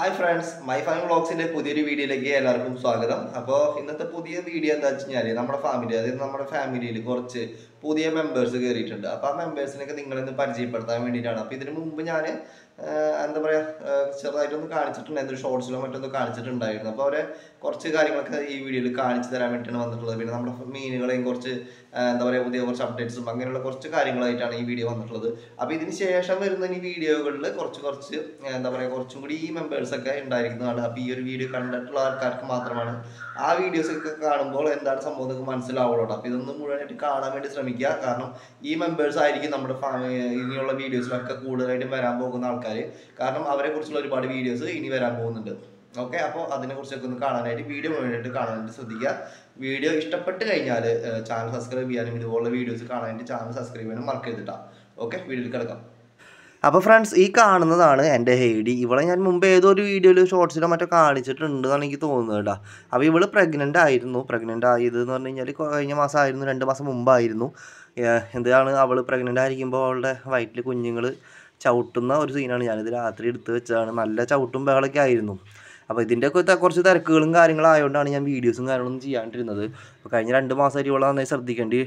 hi friends my farm വ്ളോഗ്സിൻ്റെ പുതിയൊരു വീഡിയോയിലേക്ക് എല്ലാവർക്കും സ്വാഗതം അപ്പോൾ ഇന്നത്തെ പുതിയ വീഡിയോ എന്താ വെച്ച് നമ്മുടെ ഫാമിലി അതായത് നമ്മുടെ ഫാമിലിയിൽ കുറച്ച് പുതിയ മെമ്പേഴ്സ് കയറിയിട്ടുണ്ട് അപ്പോൾ ആ മെമ്പേഴ്സിനൊക്കെ നിങ്ങളൊന്ന് പരിചയപ്പെടുത്താൻ വേണ്ടിയിട്ടാണ് അപ്പോൾ ഇതിനു മുമ്പ് ഞാൻ എന്താ പറയുക ചെറുതായിട്ടൊന്ന് കാണിച്ചിട്ടുണ്ടായിരുന്നു ഷോർട്സിലോ മറ്റൊന്നും കാണിച്ചിട്ടുണ്ടായിരുന്നു അപ്പോൾ അവരെ കുറച്ച് കാര്യങ്ങളൊക്കെ ഈ വീഡിയോയിൽ കാണിച്ചു തരാൻ വേണ്ടിയാണ് വന്നിട്ടുള്ളത് പിന്നെ നമ്മുടെ മീനുകളെയും കുറച്ച് എന്താ പറയുക പുതിയ കുറച്ച് അപ്ഡേറ്റ്സും അങ്ങനെയുള്ള കുറച്ച് കാര്യങ്ങളായിട്ടാണ് ഈ വീഡിയോ വന്നിട്ടുള്ളത് അപ്പോൾ ഇതിന് ശേഷം വരുന്ന ഈ വീഡിയോകളിൽ കുറച്ച് കുറച്ച് എന്താ പറയുക കുറച്ചും കൂടി ഈ മെമ്പേഴ്സൊക്കെ ഉണ്ടായിരിക്കുന്നതാണ് അപ്പോൾ ഈ ഒരു വീഡിയോ കണ്ടിട്ടുള്ള ആൾക്കാർക്ക് മാത്രമാണ് ആ വീഡിയോസൊക്കെ കാണുമ്പോൾ എന്താണ് സംഭവം നിങ്ങൾക്ക് മനസ്സിലാവുള്ളൂ അപ്പോൾ ഇതൊന്നും മുഴുവനായിട്ട് കാണാൻ വേണ്ടി ശ്രമിക്കുക കാരണം ഈ മെമ്പേഴ്സ് ആയിരിക്കും നമ്മുടെ ഇനിയുള്ള വീഡിയോസിലൊക്കെ കൂടുതലായിട്ടും വരാൻ പോകുന്ന ആൾക്കാർ കാരണം അവരെക്കുറിച്ചുള്ള ഒരുപാട് വീഡിയോസ് ഇനി വരാൻ പോകുന്നുണ്ട് ഓക്കെ അപ്പോൾ കുറിച്ചൊക്കെ ഒന്ന് കാണാനായിട്ട് വീഡിയോ വേണ്ടിയിട്ട് കാണാനായിട്ട് ശ്രദ്ധിക്കുക വീഡിയോ ഇഷ്ടപ്പെട്ട് കഴിഞ്ഞാൽ ചാനൽ സബ്സ്ക്രൈബ് ചെയ്യാനും ഇതുപോലുള്ള വീഡിയോസ് കാണാനായിട്ട് ചാനൽ സബ്സ്ക്രൈബ് ചെയ്യാനും മറക്കരുതിട്ടാണ് ഓക്കെ വീഡിയോയിൽ കിടക്കാം അപ്പോൾ ഫ്രണ്ട്സ് ഈ കാണുന്നതാണ് എൻ്റെ ഹെയ്ഡി ഇവളെ ഞാൻ മുമ്പ് ഏതോ ഒരു വീഡിയോയിൽ ഷോർട്സിലോ മറ്റോ കാണിച്ചിട്ടുണ്ടെന്നാണ് എനിക്ക് തോന്നുന്നത് കേട്ടോ അപ്പോൾ ഇവള് പ്രഗ്നൻ്റ് ആയിരുന്നു പ്രഗ്നൻ്റ് ആയതെന്ന് എന്ന് പറഞ്ഞു കഴിഞ്ഞാൽ കഴിഞ്ഞ മാസമായിരുന്നു രണ്ട് മാസം മുമ്പായിരുന്നു എന്താണ് അവൾ പ്രഗ്നൻ്റ് ആയിരിക്കുമ്പോൾ അവളുടെ വയറ്റിൽ കുഞ്ഞുങ്ങൾ ചവിട്ടുന്ന ഒരു സീനാണ് ഞാനിത് രാത്രി എടുത്ത് വെച്ചതാണ് നല്ല ചവിട്ടും ബഹളൊക്കെ ആയിരുന്നു അപ്പോൾ ഇതിൻ്റെയൊക്കെ കുറച്ച് തിരക്കുകളും കാര്യങ്ങളും ആയതുകൊണ്ടാണ് ഞാൻ വീഡിയോസും കാര്യങ്ങളൊന്നും ചെയ്യാണ്ടിരുന്നത് അപ്പോൾ കഴിഞ്ഞ രണ്ട് മാസമായിട്ട് ഇവളെ നന്നായി ശ്രദ്ധിക്കേണ്ടി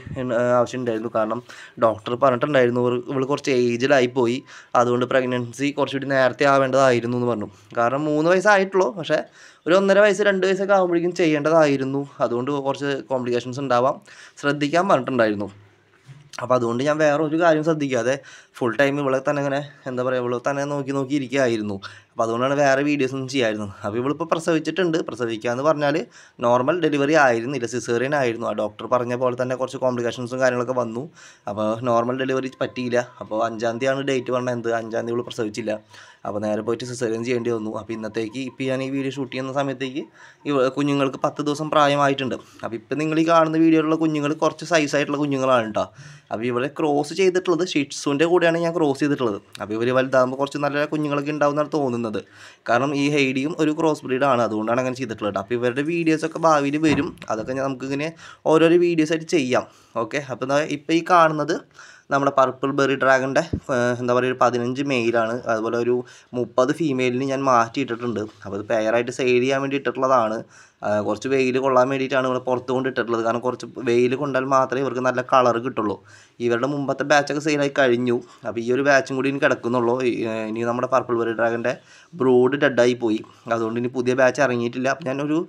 ആവശ്യം ഉണ്ടായിരുന്നു കാരണം ഡോക്ടർ പറഞ്ഞിട്ടുണ്ടായിരുന്നു ഇവൾ കുറച്ച് ഏജിലായി പോയി അതുകൊണ്ട് പ്രഗ്നൻസി കുറച്ചുകൂടി നേരത്തെ ആവേണ്ടതായിരുന്നു എന്ന് പറഞ്ഞു കാരണം മൂന്ന് വയസ്സായിട്ടുള്ളൂ പക്ഷേ ഒരു ഒന്നര വയസ്സ് രണ്ട് വയസ്സൊക്കെ ആകുമ്പോഴേക്കും ചെയ്യേണ്ടതായിരുന്നു അതുകൊണ്ട് കുറച്ച് കോംപ്ലിക്കേഷൻസ് ഉണ്ടാവാം ശ്രദ്ധിക്കാൻ പറഞ്ഞിട്ടുണ്ടായിരുന്നു അപ്പോൾ അതുകൊണ്ട് ഞാൻ വേറെ ഒരു കാര്യം ശ്രദ്ധിക്കാതെ ഫുൾ ടൈം ഇവളെ തന്നെ ഇങ്ങനെ എന്താ പറയുക ഇവളെ തന്നെ നോക്കി നോക്കി ഇരിക്കുകയായിരുന്നു അപ്പോൾ അതുകൊണ്ടാണ് വേറെ വീഡിയോസ് ഒന്നും ചെയ്യായിരുന്നു അപ്പോൾ ഇവളിപ്പോൾ പ്രസവിച്ചിട്ടുണ്ട് പ്രസവിക്കുക എന്ന് പറഞ്ഞാൽ നോർമൽ ഡെലിവറി ആയിരുന്നില്ല സിസേറിയൻ ആയിരുന്നു ആ ഡോക്ടർ പറഞ്ഞ പോലെ തന്നെ കുറച്ച് കോംപ്ലിക്കേഷൻസും കാര്യങ്ങളൊക്കെ വന്നു അപ്പോൾ നോർമൽ ഡെലിവറി പറ്റിയില്ല അപ്പോൾ അഞ്ചാം തീയതിയാണ് ഡേറ്റ് പറഞ്ഞത് എന്ത് അഞ്ചാം തീയതി ഇവൾ പ്രസവിച്ചില്ല അപ്പോൾ നേരെ പോയിട്ട് സിസേറിയൻ ചെയ്യേണ്ടി വന്നു അപ്പോൾ ഇന്നത്തേക്ക് ഇപ്പോൾ ഞാൻ ഈ വീഡിയോ ഷൂട്ട് ചെയ്യുന്ന സമയത്തേക്ക് കുഞ്ഞുങ്ങൾക്ക് പത്ത് ദിവസം പ്രായമായിട്ടുണ്ട് അപ്പോൾ ഇപ്പോൾ നിങ്ങൾ ഈ കാണുന്ന വീഡിയോയിലുള്ള കുഞ്ഞുങ്ങൾ കുറച്ച് സൈസായിട്ടുള്ള കുഞ്ഞുങ്ങളാണ് കേട്ടോ അപ്പോൾ ഇവരെ ക്രോസ് ചെയ്തിട്ടുള്ളത് ഷിറ്റ്സുവിൻ്റെ കൂടെയാണ് ഞാൻ ക്രോസ് ചെയ്തിട്ടുള്ളത് അപ്പോൾ ഇവർ വലുതാകുമ്പോൾ കുറച്ച് നല്ല കുഞ്ഞുങ്ങളൊക്കെ ഉണ്ടാവുന്നതാണ് തോന്നുന്നത് ചെയ്തിരിക്കുന്നത് കാരണം ഈ ഹൈഡിയും ഒരു ക്രോസ് ബ്രീഡ് ആണ് അതുകൊണ്ടാണ് അങ്ങനെ ചെയ്തിട്ടുള്ളത് അപ്പോൾ ഇവരുടെ വീഡിയോസൊക്കെ ഭാവിയിൽ വരും അതൊക്കെ നമുക്കിങ്ങനെ ഓരോരോ വീഡിയോസായിട്ട് ചെയ്യാം ഓക്കെ അപ്പോൾ ഇപ്പോൾ ഈ കാണുന്നത് നമ്മുടെ പർപ്പിൾ ബെറി ഡ്രാഗൻ്റെ എന്താ പറയുക ഒരു പതിനഞ്ച് മെയിലാണ് അതുപോലെ ഒരു മുപ്പത് ഫീമെയിലിന് ഞാൻ മാറ്റിയിട്ടിട്ടുണ്ട് അപ്പോൾ ഇത് പെയറായിട്ട് സെയിൽ ചെയ്യാൻ വേണ്ടി ഇട്ടിട്ടുള്ളതാണ് കുറച്ച് വെയിൽ കൊള്ളാൻ വേണ്ടിയിട്ടാണ് ഇവിടെ പുറത്ത് കൊണ്ട് ഇട്ടിട്ടുള്ളത് കാരണം കുറച്ച് വെയിൽ കൊണ്ടാൽ മാത്രമേ ഇവർക്ക് നല്ല കളർ കിട്ടുള്ളൂ ഇവരുടെ മുമ്പത്തെ ബാച്ചൊക്കെ സെയിലായി കഴിഞ്ഞു അപ്പോൾ ഈ ഒരു ബാച്ചും കൂടി ഇനി കിടക്കുന്നുള്ളൂ ഇനി നമ്മുടെ പർപ്പിൾ ബെറി ഡ്രാഗൻ്റെ ബ്രൂഡ് ഡെഡായി പോയി അതുകൊണ്ട് ഇനി പുതിയ ബാച്ച് ഇറങ്ങിയിട്ടില്ല അപ്പോൾ ഞാനൊരു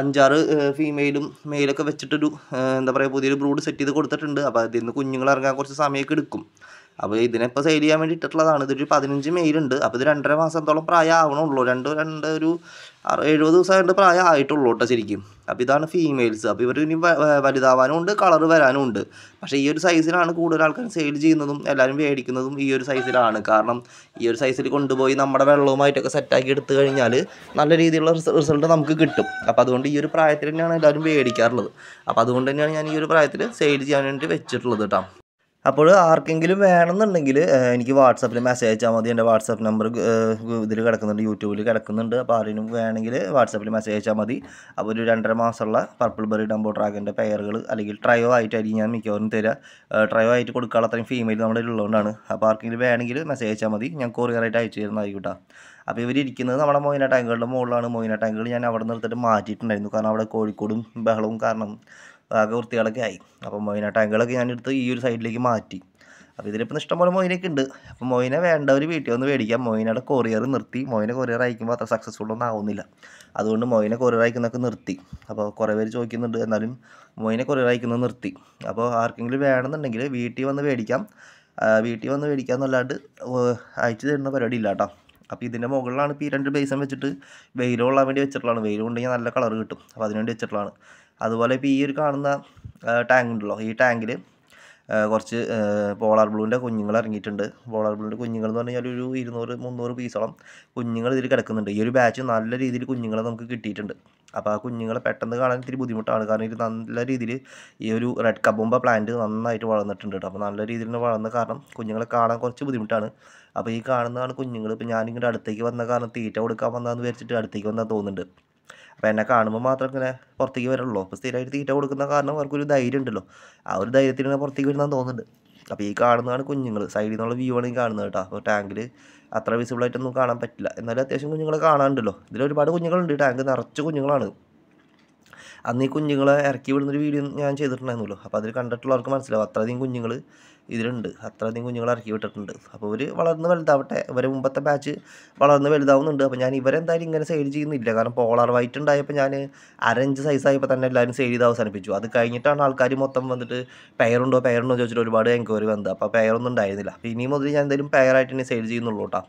അഞ്ചാറ് ഫീമെയിലും മെയിലൊക്കെ വെച്ചിട്ടൊരു എന്താ പറയുക പുതിയൊരു ബ്രൂഡ് സെറ്റ് ചെയ്ത് കൊടുത്തിട്ടുണ്ട് അപ്പോൾ അതിൽ നിന്ന് കുഞ്ഞുങ്ങൾ ഇറങ്ങാൻ കുറച്ച് സമയമൊക്കെ എടുക്കും അപ്പോൾ ഇതിനിപ്പോൾ സെയിൽ ചെയ്യാൻ വേണ്ടി ഇട്ടിട്ടുള്ളതാണ് ഇതൊരു പതിനഞ്ച് മെയിലുണ്ട് അപ്പോൾ ഇത് രണ്ടര മാസത്തോളം പ്രായം രണ്ട് രണ്ട് ഒരു എഴുപത് ദിവസമായിട്ട് പ്രായം ആയിട്ടുള്ളൂ കേട്ടോ ശരിക്കും അപ്പോൾ ഇതാണ് ഫീമെയിൽസ് അപ്പോൾ ഇവർ ഇനി വലുതാവാനും ഉണ്ട് കളർ വരാനും ഉണ്ട് പക്ഷേ ഈ ഒരു സൈസിലാണ് കൂടുതൽ ആൾക്കാർ സെയിൽ ചെയ്യുന്നതും എല്ലാവരും മേടിക്കുന്നതും ഈ ഒരു സൈസിലാണ് കാരണം ഈ ഒരു സൈസിൽ കൊണ്ടുപോയി നമ്മുടെ വെള്ളവുമായിട്ടൊക്കെ സെറ്റാക്കി എടുത്തു കഴിഞ്ഞാൽ നല്ല രീതിയിലുള്ള റിസൾട്ട് നമുക്ക് കിട്ടും അപ്പോൾ അതുകൊണ്ട് ഈ ഒരു പ്രായത്തിൽ തന്നെയാണ് എല്ലാവരും മേടിക്കാറുള്ളത് അപ്പോൾ അതുകൊണ്ട് തന്നെയാണ് ഞാൻ ഈ ഒരു പ്രായത്തിൽ സെയിൽ ചെയ്യാൻ വേണ്ടി വെച്ചിട്ടുള്ളത് കേട്ടോ അപ്പോൾ ആർക്കെങ്കിലും വേണമെന്നുണ്ടെങ്കിൽ എനിക്ക് വാട്സപ്പിൽ മെസ്സേജ് അയച്ചാൽ മതി എൻ്റെ വാട്സപ്പ് നമ്പർ ഇതിൽ കിടക്കുന്നുണ്ട് യൂട്യൂബിൽ കിടക്കുന്നുണ്ട് അപ്പോൾ ആരെങ്കിലും വേണമെങ്കിൽ വാട്സപ്പിൽ മെസ്സേജ് അയച്ചാൽ മതി അപ്പോൾ ഒരു രണ്ടര മാസമുള്ള പർപ്പിൾ ബെറി ഡംബോ ഡ്രാഗൻ്റെ പെയറുകൾ അല്ലെങ്കിൽ ട്രയോ ആയിട്ടായിരിക്കും ഞാൻ മിക്കവാറും തരിക ട്രയോ ആയിട്ട് കൊടുക്കാനുള്ള അത്രയും ഫീമെയിൽ നമ്മുടെ ഉള്ളതുകൊണ്ടാണ് അപ്പോൾ ആർക്കെങ്കിലും വേണമെങ്കിൽ മെസ്സേജ് അയച്ചാൽ മതി ഞാൻ കൊറിയറായിട്ട് അയച്ചു തരുന്നതായിക്കോട്ടെ അപ്പോൾ ഇരിക്കുന്നത് നമ്മുടെ മോയിന ടാങ്കുകളുടെ മുകളിലാണ് മോയിന ടാങ്കുകൾ ഞാൻ അവിടെ നിർത്തിട്ട് മാറ്റിയിട്ടുണ്ടായിരുന്നു കാരണം അവിടെ കോഴിക്കോടും ബഹളവും കാരണം ആകെ വൃത്തികളൊക്കെ ആയി അപ്പോൾ മൊയിന ടാങ്കുകളൊക്കെ ഞാനെടുത്ത് ഈ ഒരു സൈഡിലേക്ക് മാറ്റി അപ്പോൾ ഇതിലിപ്പം ഇഷ്ടംപോലെ മൊയിനൊക്കെ ഉണ്ട് അപ്പോൾ മൊയിനെ വേണ്ടവർ വീട്ടിൽ ഒന്ന് മേടിക്കാം മൊയിനയുടെ കൊറിയർ നിർത്തി മൊയിനെ കൊറിയർ അയക്കുമ്പോൾ അത്ര സക്സസ്ഫുൾ ഒന്നും ആവുന്നില്ല അതുകൊണ്ട് മൊയിനെ കൊറിയർ അയക്കുന്നൊക്കെ നിർത്തി അപ്പോൾ കുറേ പേര് ചോദിക്കുന്നുണ്ട് എന്നാലും മൊയിനെ കൊറിയർ അയക്കുന്നത് നിർത്തി അപ്പോൾ ആർക്കെങ്കിലും വേണമെന്നുണ്ടെങ്കിൽ വീട്ടിൽ വന്ന് മേടിക്കാം വീട്ടിൽ വന്ന് എന്നല്ലാണ്ട് അയച്ചു തരുന്ന പരിപാടി ഇല്ല കേട്ടോ അപ്പോൾ ഇതിൻ്റെ മുകളിലാണ് ഇപ്പോൾ ഈ രണ്ട് ബേസം വെച്ചിട്ട് വെയിൽ വേണ്ടി വെച്ചിട്ടുള്ളതാണ് വെയിലുണ്ടെങ്കിൽ നല്ല കളർ കിട്ടും അപ്പോൾ അതിനുവേണ്ടി വെച്ചിട്ടുള്ളതാണ് അതുപോലെ ഇപ്പോൾ ഈ ഒരു കാണുന്ന ടാങ്ക് ഉണ്ടല്ലോ ഈ ടാങ്കിൽ കുറച്ച് പോളാർ ബ്ലൂവിൻ്റെ കുഞ്ഞുങ്ങൾ ഇറങ്ങിയിട്ടുണ്ട് പോളാർ ബ്ലൂവിൻ്റെ കുഞ്ഞുങ്ങൾ എന്ന് പറഞ്ഞാൽ ഒരു ഇരുന്നൂറ് മുന്നൂറ് പീസോളം കുഞ്ഞുങ്ങൾ ഇതിൽ കിടക്കുന്നുണ്ട് ഈ ഒരു ബാച്ച് നല്ല രീതിയിൽ കുഞ്ഞുങ്ങളെ നമുക്ക് കിട്ടിയിട്ടുണ്ട് അപ്പോൾ ആ കുഞ്ഞുങ്ങളെ പെട്ടെന്ന് കാണാൻ ഇത്തിരി ബുദ്ധിമുട്ടാണ് കാരണം ഇത് നല്ല രീതിയിൽ ഈ ഒരു റെഡ് കബുമ്പ പ്ലാന്റ് നന്നായിട്ട് വളർന്നിട്ടുണ്ട് അപ്പോൾ നല്ല രീതിയിൽ വളർന്ന കാരണം കുഞ്ഞുങ്ങളെ കാണാൻ കുറച്ച് ബുദ്ധിമുട്ടാണ് അപ്പോൾ ഈ കാണുന്നതാണ് കുഞ്ഞുങ്ങൾ ഇപ്പോൾ ഞാനിങ്ങോട്ട് അടുത്തേക്ക് വന്ന കാരണം തീറ്റ കൊടുക്കാൻ വന്നതെന്ന് വിചാരിച്ചിട്ട് അടുത്തേക്ക് വന്നാൽ തോന്നുന്നുണ്ട് അപ്പോൾ എന്നെ കാണുമ്പോൾ മാത്രം ഇങ്ങനെ പുറത്തേക്ക് വരുള്ളൂ അപ്പോൾ സ്ഥിരമായിട്ട് തീറ്റ കൊടുക്കുന്ന കാരണം അവർക്കൊരു ധൈര്യം ഉണ്ടല്ലോ ആ ഒരു ധൈര്യത്തിനാണ് പുറത്തേക്ക് വരുന്നതെന്ന് തോന്നുന്നുണ്ട് അപ്പോൾ ഈ കാണുന്നതാണ് കുഞ്ഞുങ്ങൾ സൈഡിൽ നിന്നുള്ള വ്യൂ ആണ് ഈ കാണുന്നത് കേട്ടോ അപ്പോൾ ടാങ്കിൽ അത്ര വിസിബിളായിട്ടൊന്നും കാണാൻ പറ്റില്ല എന്നാലും അത്യാവശ്യം കുഞ്ഞുങ്ങളെ കാണാനുണ്ടല്ലോ ഇതിൽ ഒരുപാട് കുഞ്ഞുങ്ങളുണ്ട് ടാങ്ക് നിറച്ച് കുഞ്ഞുങ്ങളാണ് അന്ന് ഈ കുഞ്ഞുങ്ങളെ ഇറക്കി വിടുന്നൊരു വീഡിയോ ഞാൻ ചെയ്തിട്ടുണ്ടായിരുന്നല്ലോ അപ്പോൾ അതിൽ കണ്ടിട്ടുള്ളവർക്ക് മനസ്സിലാവും അത്രയധികം കുഞ്ഞുങ്ങൾ ഇതിലുണ്ട് അത്രയധികം കുഞ്ഞുങ്ങൾ ഇറക്കി വിട്ടിട്ടുണ്ട് അപ്പോൾ ഇവർ വളർന്ന് വലുതാവട്ടെ ഇവരെ മുമ്പത്തെ ബാച്ച് വളർന്ന് വലുതാവുന്നുണ്ട് അപ്പോൾ ഞാൻ ഇവരെന്തായാലും ഇങ്ങനെ സെയിൽ ചെയ്യുന്നില്ല കാരണം പോളാർ വൈറ്റ് ഉണ്ടായപ്പോൾ ഞാൻ അരഞ്ച് സൈസായപ്പോൾ തന്നെ എല്ലാവരും സെയിൽ ചെയ്ത് അവസാനിപ്പിച്ചു അത് കഴിഞ്ഞിട്ടാണ് ആൾക്കാർ മൊത്തം വന്നിട്ട് പെയറുണ്ടോ പെയറുണ്ടോ ചോദിച്ചിട്ട് ഒരുപാട് എൻക്വയറി വന്നത് അപ്പോൾ പെയറൊന്നും ഉണ്ടായിരുന്നില്ല അപ്പോൾ ഇനി മുതൽ ഞാൻ എന്തായാലും പെയറായിട്ട് തന്നെ സെയിൽ ചെയ്യുന്നുള്ളൂ കേട്ടോ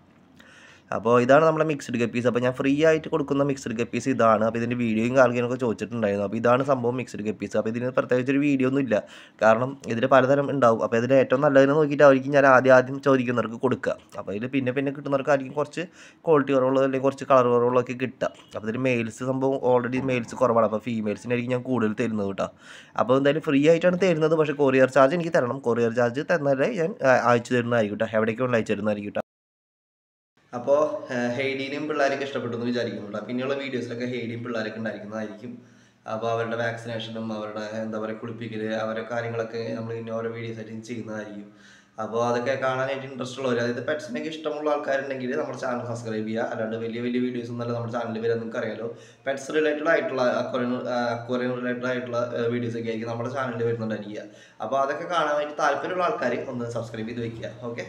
അപ്പോൾ ഇതാണ് നമ്മുടെ മിക്സ്ഡ് ഗപ്പീസ് അപ്പോൾ ഞാൻ ഫ്രീ ആയിട്ട് കൊടുക്കുന്ന മിക്സ്ഡ് ഗപ്പീസ് ഇതാണ് അപ്പോൾ ഇതിൻ്റെ വീഡിയോയും കാര്യങ്ങളൊക്കെ ചോദിച്ചിട്ടുണ്ടായിരുന്നു അപ്പോൾ ഇതാണ് സംഭവം മിക്സ്ഡ് ഗപ്പീസ് അപ്പോൾ ഇതിന് പ്രത്യേകിച്ച് ഒരു വീഡിയോ ഒന്നും ഇല്ല കാരണം ഇതിൽ പലതരം ഉണ്ടാവും അപ്പോൾ ഇതിൽ ഏറ്റവും നല്ലതിനെ നോക്കിയിട്ട് ഞാൻ ആദ്യം ആദ്യം ചോദിക്കുന്നവർക്ക് കൊടുക്കുക അപ്പോൾ ഇതിൽ പിന്നെ പിന്നെ കിട്ടുന്നവർക്കായിരിക്കും കുറച്ച് ക്വാളിറ്റി കുറവുള്ളത് അല്ലെങ്കിൽ കുറച്ച് കളർ കുറവുള്ളതൊക്കെ കിട്ടുക അപ്പോൾ ഇതിൽ മെയിൽസ് സംഭവം ഓൾറെഡി മെയിൽസ് കുറവാണ് അപ്പോൾ ഫീമെയിൽസിനായിരിക്കും ഞാൻ കൂടുതൽ തരുന്നത് കേട്ടോ അപ്പോൾ എന്തായാലും ഫ്രീ ആയിട്ടാണ് തരുന്നത് പക്ഷേ കൊറിയർ ചാർജ് എനിക്ക് തരണം കൊറിയർ ചാർജ് തന്നാലേ ഞാൻ അയച്ചു തരുന്നതായിരിക്കും കേട്ടോ എവിടേക്കൊണ്ട് അയച്ചു തരുന്നതായിരിക്കും അപ്പോൾ ഹെയ്ഡീനെയും പിള്ളേരൊക്കെ ഇഷ്ടപ്പെട്ടു എന്ന് വിചാരിക്കുന്നു പിന്നെയുള്ള വീഡിയോസിലൊക്കെ ഹെയ്ഡിയും പിള്ളേരൊക്കെ ഉണ്ടായിരിക്കുന്നതായിരിക്കും അപ്പോൾ അവരുടെ വാക്സിനേഷനും അവരുടെ എന്താ പറയുക കുളിപ്പിക്കൽ അവരുടെ കാര്യങ്ങളൊക്കെ നമ്മൾ ഇനി ഓരോ വീഡിയോസ് ആയിട്ട് ചെയ്യുന്നതായിരിക്കും അപ്പോൾ അതൊക്കെ കാണാനായിട്ട് ഇൻട്രസ്റ്റ് ഉള്ളവർ അതായത് പെറ്റ്സിനൊക്കെ ഇഷ്ടമുള്ള ആൾക്കാരുണ്ടെങ്കിൽ നമ്മുടെ ചാനൽ സബ്സ്ക്രൈബ് ചെയ്യുക അല്ലാണ്ട് വലിയ വലിയ വീഡിയോസ് ഒന്നല്ല നമ്മുടെ ചാനലിൽ വരാൻ നിങ്ങൾക്ക് അറിയാലോ പെറ്റ്സ് റിലേറ്റഡ് ആയിട്ടുള്ള അക്വറിയം അക്വറിയം റിലേറ്റഡ് ആയിട്ടുള്ള വീഡിയോസ് ഒക്കെ ആയിരിക്കും നമ്മുടെ ചാനലിൽ വരുന്നുണ്ടായിരിക്കുക അപ്പോൾ അതൊക്കെ കാണാൻ വേണ്ടി താല്പര്യമുള്ള ആൾക്കാർ ഒന്ന് സബ്സ്ക്രൈബ് ചെയ്ത് വെക്കുക ഓക്കെ